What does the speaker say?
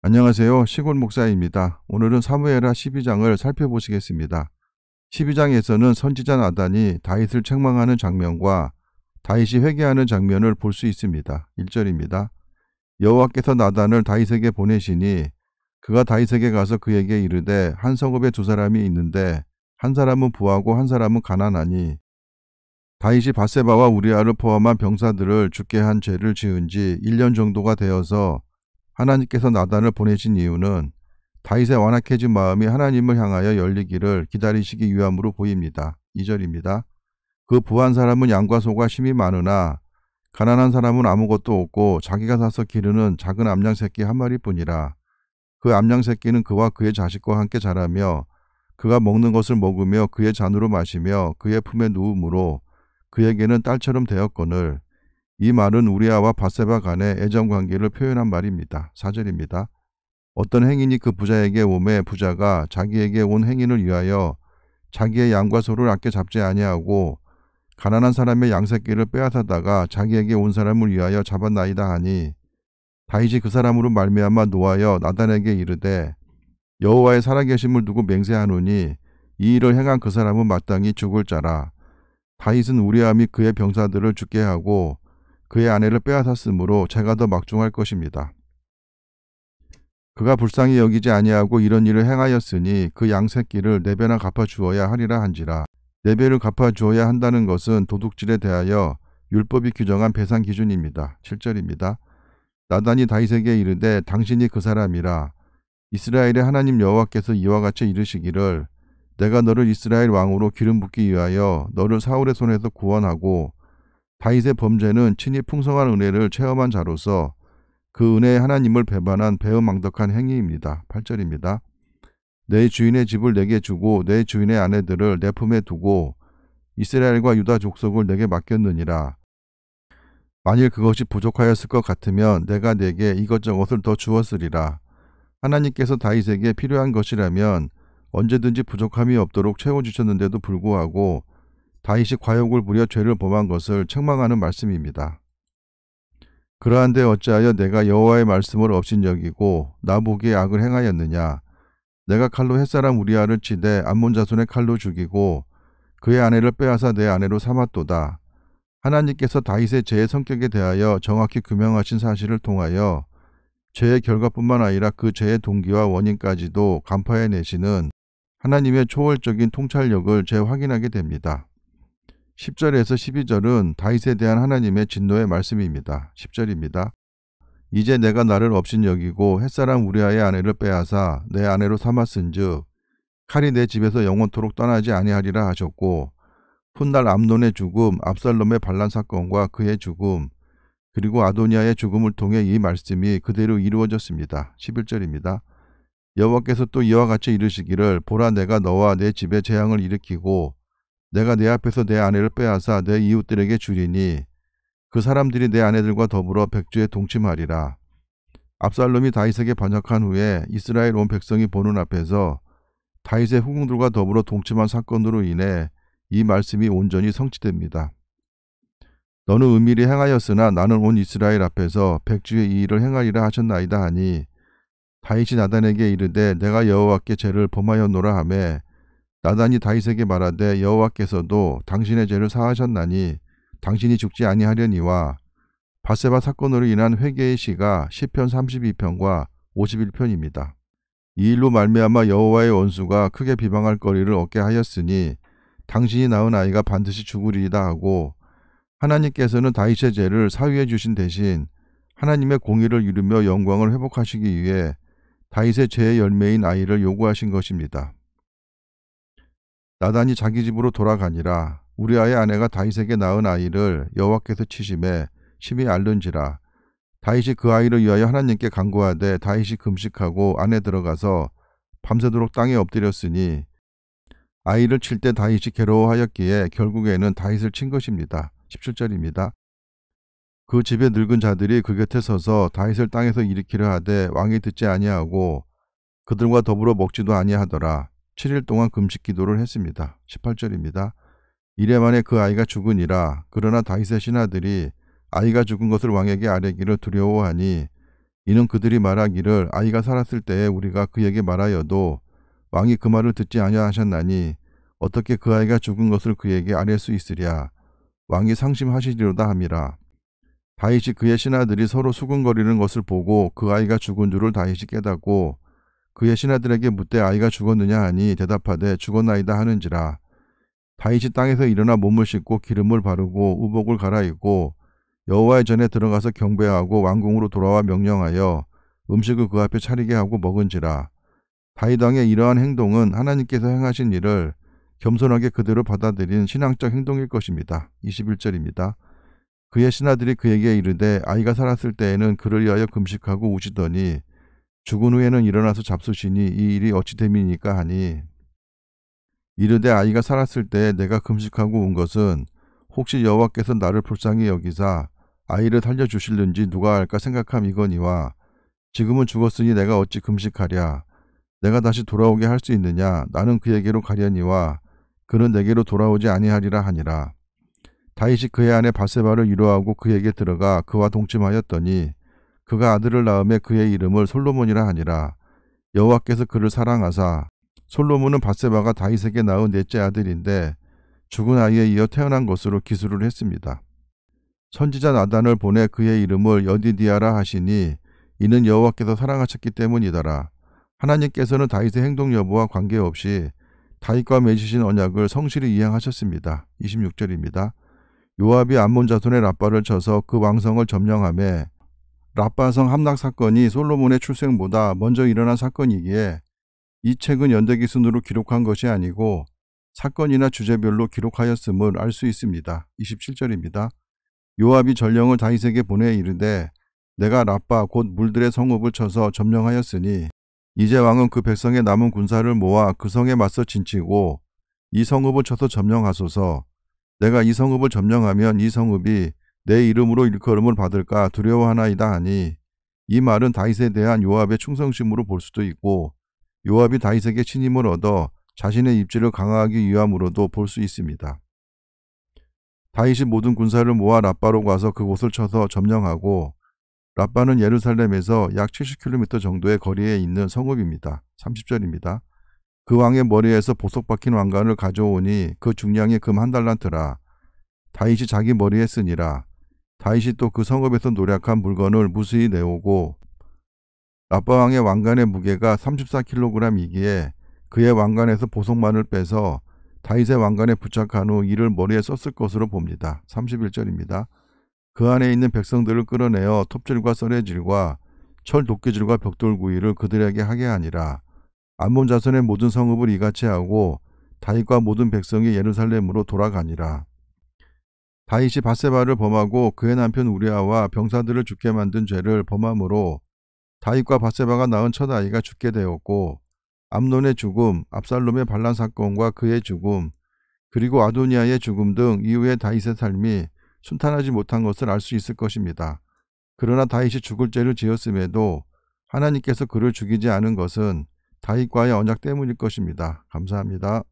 안녕하세요. 시골 목사입니다. 오늘은 사무엘하 12장을 살펴보시겠습니다. 12장에서는 선지자 나단이 다윗을 책망하는 장면과 다윗이 회개하는 장면을 볼 수 있습니다. 1절입니다. 여호와께서 나단을 다윗에게 보내시니 그가 다윗에게 가서 그에게 이르되 한 성읍에 두 사람이 있는데 한 사람은 부하고 한 사람은 가난하니 다윗이 바세바와 우리아를 포함한 병사들을 죽게 한 죄를 지은 지 1년 정도가 되어서 하나님께서 나단을 보내신 이유는 다윗의 완악해진 마음이 하나님을 향하여 열리기를 기다리시기 위함으로 보입니다. 2절입니다. 그 부한 사람은 양과 소가 심이 많으나 가난한 사람은 아무것도 없고 자기가 사서 기르는 작은 암양 새끼 한 마리뿐이라. 그 암양 새끼는 그와 그의 자식과 함께 자라며 그가 먹는 것을 먹으며 그의 잔으로 마시며 그의 품에 누움으로 그에게는 딸처럼 되었거늘 이 말은 우리아와 바세바 간의 애정 관계를 표현한 말입니다. 사절입니다 어떤 행인이 그 부자에게 오매 부자가 자기에게 온 행인을 위하여 자기의 양과 소를 아껴 잡지 아니하고 가난한 사람의 양새끼를 빼앗아다가 자기에게 온 사람을 위하여 잡았나이다 하니 다이이그 사람으로 말미암아 놓아여 나단에게 이르되 여호와의 살아계심을 두고 맹세하노니 이 일을 행한 그 사람은 마땅히 죽을 자라 다윗은 우리함이 그의 병사들을 죽게 하고 그의 아내를 빼앗았으므로 제가 더 막중할 것입니다. 그가 불쌍히 여기지 아니하고 이런 일을 행하였으니 그 양새끼를 네 배나 갚아 주어야 하리라 한지라 네 배를 갚아 주어야 한다는 것은 도둑질에 대하여 율법이 규정한 배상 기준입니다. 7절입니다. 나단이 다윗에게 이르되 당신이 그 사람이라 이스라엘의 하나님 여호와께서 이와 같이 이르시기를 내가 너를 이스라엘 왕으로 기름 붓기 위하여 너를 사울의 손에서 구원하고 다윗의 범죄는 친히 풍성한 은혜를 체험한 자로서 그 은혜의 하나님을 배반한 배은망덕한 행위입니다. 8절입니다. 내 주인의 집을 내게 주고 내 주인의 아내들을 내 품에 두고 이스라엘과 유다 족속을 내게 맡겼느니라. 만일 그것이 부족하였을 것 같으면 내가 내게 이것저것을 더 주었으리라. 하나님께서 다윗에게 필요한 것이라면 언제든지 부족함이 없도록 채워주셨는데도 불구하고 다윗이 과욕을 부려 죄를 범한 것을 책망하는 말씀입니다. 그러한데 어찌하여 내가 여호와의 말씀을 업신여기고 나보기에 악을 행하였느냐? 내가 칼로 햇사람 우리아를 치되 암몬 자손의 칼로 죽이고 그의 아내를 빼앗아 내 아내로 삼았도다. 하나님께서 다윗의 죄의 성격에 대하여 정확히 규명하신 사실을 통하여 죄의 결과뿐만 아니라 그 죄의 동기와 원인까지도 간파해내시는 하나님의 초월적인 통찰력을 재확인하게 됩니다. 10절에서 12절은 다윗에 대한 하나님의 진노의 말씀입니다. 10절입니다. 이제 내가 나를 없인 여기고 햇사람 우리아의 아내를 빼앗아 내 아내로 삼았은즉 칼이 내 집에서 영원토록 떠나지 아니하리라 하셨고 훗날 암논의 죽음, 압살롬의 반란 사건과 그의 죽음, 그리고 아도니아의 죽음을 통해 이 말씀이 그대로 이루어졌습니다. 11절입니다. 여호와께서 또 이와 같이 이르시기를 보라 내가 너와 내 집에 재앙을 일으키고 내가 내 앞에서 내 아내를 빼앗아 내 이웃들에게 주리니 그 사람들이 내 아내들과 더불어 백주에 동침하리라. 압살롬이 다윗에게 반역한 후에 이스라엘 온 백성이 보는 앞에서 다윗의 후궁들과 더불어 동침한 사건으로 인해 이 말씀이 온전히 성취됩니다. 너는 은밀히 행하였으나 나는 온 이스라엘 앞에서 백주의 이 일을 행하리라 하셨나이다 하니 다윗이 나단에게 이르되 내가 여호와께 죄를 범하였노라 하매 나단이 다윗에게 말하되 여호와께서도 당신의 죄를 사하셨나니 당신이 죽지 아니하려니와 바세바 사건으로 인한 회개의 시가 10편 32편과 51편입니다. 이 일로 말미암아 여호와의 원수가 크게 비방할 거리를 얻게 하였으니 당신이 낳은 아이가 반드시 죽으리이다 하고 하나님께서는 다윗의 죄를 사유해 주신 대신 하나님의 공의를 이루며 영광을 회복하시기 위해 다윗의 죄의 열매인 아이를 요구하신 것입니다. 나단이 자기 집으로 돌아가니라 우리아의 아내가 다윗에게 낳은 아이를 여호와께서 치심해 심히 알는지라 다윗이 그 아이를 위하여 하나님께 간구하되 다윗이 금식하고 안에 들어가서 밤새도록 땅에 엎드렸으니 아이를 칠 때 다윗이 괴로워하였기에 결국에는 다윗을 친 것입니다. 17절입니다. 그 집에 늙은 자들이 그 곁에 서서 다윗을 땅에서 일으키려 하되 왕이 듣지 아니하고 그들과 더불어 먹지도 아니하더라. 7일 동안 금식 기도를 했습니다. 18절입니다. 이래 만에 그 아이가 죽으니라. 그러나 다윗의 신하들이 아이가 죽은 것을 왕에게 아뢰기를 두려워하니 이는 그들이 말하기를 아이가 살았을 때에 우리가 그에게 말하여도 왕이 그 말을 듣지 아니하셨나니 어떻게 그 아이가 죽은 것을 그에게 아뢰 수 있으랴 왕이 상심하시리로다 함이라 다윗이 그의 신하들이 서로 수근거리는 것을 보고 그 아이가 죽은 줄을 다윗이 깨닫고 그의 신하들에게 묻되 아이가 죽었느냐 하니 대답하되 죽었나이다 하는지라. 다윗이 땅에서 일어나 몸을 씻고 기름을 바르고 우복을 갈아입고 여호와의 전에 들어가서 경배하고 왕궁으로 돌아와 명령하여 음식을 그 앞에 차리게 하고 먹은지라. 다윗 왕의 이러한 행동은 하나님께서 행하신 일을 겸손하게 그대로 받아들인 신앙적 행동일 것입니다. 21절입니다. 그의 신하들이 그에게 이르되 아이가 살았을 때에는 그를 위하여 금식하고 우시더니 죽은 후에는 일어나서 잡수시니 이 일이 어찌 됨이니까 하니 이르되 아이가 살았을 때 내가 금식하고 온 것은 혹시 여호와께서 나를 불쌍히 여기사 아이를 살려 주실는지 누가 알까 생각함이거니와 지금은 죽었으니 내가 어찌 금식하랴 내가 다시 돌아오게 할 수 있느냐 나는 그에게로 가려니와 그는 내게로 돌아오지 아니하리라 하니라 다윗이 그의 아내 바세바를 위로하고 그에게 들어가 그와 동침하였더니 그가 아들을 낳음에 그의 이름을 솔로몬이라 하니라. 여호와께서 그를 사랑하사 솔로몬은 바세바가 다윗에게 낳은 넷째 아들인데 죽은 아이에 이어 태어난 것으로 기술을 했습니다. 선지자 나단을 보내 그의 이름을 여디디아라 하시니 이는 여호와께서 사랑하셨기 때문이더라. 하나님께서는 다윗의 행동 여부와 관계없이 다윗과 맺으신 언약을 성실히 이행하셨습니다. 26절입니다. 요압이 암몬 자손의 라빠를 쳐서 그 왕성을 점령함에 라빠성 함락 사건이 솔로몬의 출생보다 먼저 일어난 사건이기에 이 책은 연대기 순으로 기록한 것이 아니고 사건이나 주제별로 기록하였음을 알 수 있습니다. 27절입니다. 요압이 전령을 다윗에게 보내 이르되 내가 라빠 곧 물들의 성읍을 쳐서 점령하였으니 이제 왕은 그 백성의 남은 군사를 모아 그 성에 맞서 진치고 이 성읍을 쳐서 점령하소서 내가 이 성읍을 점령하면 이 성읍이 내 이름으로 일컬음을 받을까 두려워하나이다 하니 이 말은 다윗에 대한 요압의 충성심으로 볼 수도 있고 요압이 다윗에게 친임을 얻어 자신의 입지를 강화하기 위함으로도 볼 수 있습니다. 다윗이 모든 군사를 모아 라빠로 가서 그곳을 쳐서 점령하고 라빠는 예루살렘에서 약 70km 정도의 거리에 있는 성읍입니다. 30절입니다. 그 왕의 머리에서 보석 박힌 왕관을 가져오니 그 중량이 금 한 달란트라 다윗이 자기 머리에 쓰니라 다윗이 또 그 성읍에서 노략한 물건을 무수히 내오고 라바왕의 왕관의 무게가 34kg이기에 그의 왕관에서 보석만을 빼서 다윗의 왕관에 부착한 후 이를 머리에 썼을 것으로 봅니다. 31절입니다. 그 안에 있는 백성들을 끌어내어 톱질과 썰레질과 철 도끼질과 벽돌구이를 그들에게 하게 하니라. 암몬 자손의 모든 성읍을 이같이 하고 다윗과 모든 백성이 예루살렘으로 돌아가니라. 다윗이 바세바를 범하고 그의 남편 우리아와 병사들을 죽게 만든 죄를 범함으로 다윗과 바세바가 낳은 첫 아이가 죽게 되었고 암론의 죽음, 압살롬의 반란 사건과 그의 죽음, 그리고 아도니아의 죽음 등 이후의 다윗의 삶이 순탄하지 못한 것을 알 수 있을 것입니다. 그러나 다윗이 죽을 죄를 지었음에도 하나님께서 그를 죽이지 않은 것은 다윗과의 언약 때문일 것입니다. 감사합니다.